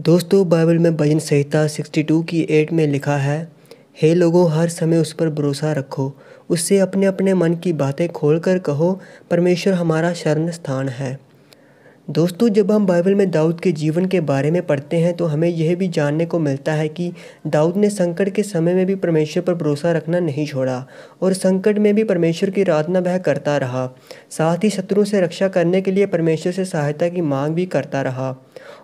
दोस्तों बाइबल में भजन संहिता 62 की 8 में लिखा है हे लोगों हर समय उस पर भरोसा रखो उससे अपने अपने मन की बातें खोल कर कहो परमेश्वर हमारा शरण स्थान है दोस्तों जब हम बाइबल में दाऊद के जीवन के बारे में पढ़ते हैं तो हमें यह भी जानने को मिलता है कि दाऊद ने संकट के समय में भी परमेश्वर पर भरोसा रखना नहीं छोड़ा और संकट में भी परमेश्वर की आराधना वह करता रहा साथ ही शत्रुओं से रक्षा करने के लिए परमेश्वर से सहायता की मांग भी करता रहा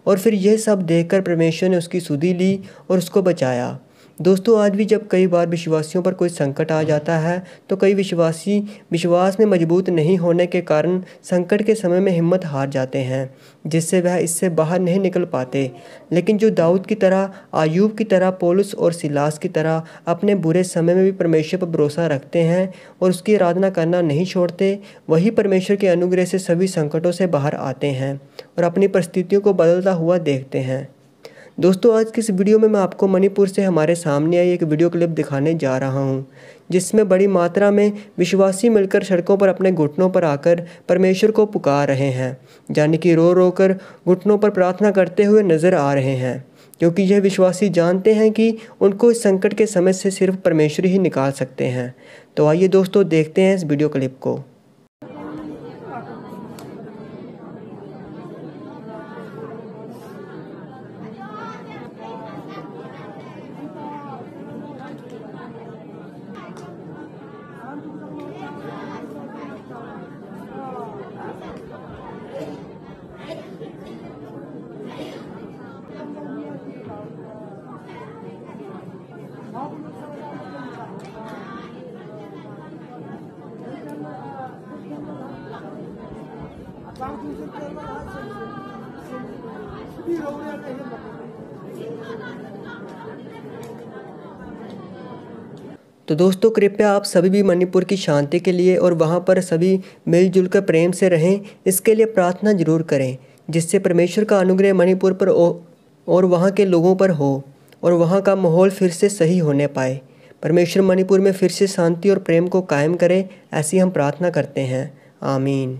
और फिर यह सब देखकर परमेश्वर ने उसकी सुधी ली और उसको बचाया दोस्तों आज भी जब कई बार विश्वासियों पर कोई संकट आ जाता है तो कई विश्वासी विश्वास में मजबूत नहीं होने के कारण संकट के समय में हिम्मत हार जाते हैं जिससे वह इससे बाहर नहीं निकल पाते लेकिन जो दाऊद की तरह आयुब की तरह पोलस और सिलास की तरह अपने बुरे समय में भी परमेश्वर पर भरोसा रखते हैं और उसकी आराधना करना नहीं छोड़ते वही परमेश्वर के अनुग्रह से सभी संकटों से बाहर आते हैं और अपनी परिस्थितियों को बदलता हुआ देखते हैं दोस्तों आज की इस वीडियो में मैं आपको मणिपुर से हमारे सामने आई एक वीडियो क्लिप दिखाने जा रहा हूं, जिसमें बड़ी मात्रा में विश्वासी मिलकर सड़कों पर अपने घुटनों पर आकर परमेश्वर को पुकार रहे हैं यानी कि रो रो कर घुटनों पर प्रार्थना करते हुए नज़र आ रहे हैं क्योंकि यह विश्वासी जानते हैं कि उनको इस संकट के समय से सिर्फ परमेश्वर ही निकाल सकते हैं तो आइए दोस्तों देखते हैं इस वीडियो क्लिप को तो दोस्तों कृपया आप सभी भी मणिपुर की शांति के लिए और वहाँ पर सभी मिलजुल कर प्रेम से रहें इसके लिए प्रार्थना जरूर करें जिससे परमेश्वर का अनुग्रह मणिपुर पर और वहाँ के लोगों पर हो और वहाँ का माहौल फिर से सही होने पाए परमेश्वर मणिपुर में फिर से शांति और प्रेम को कायम करें ऐसी हम प्रार्थना करते हैं आमीन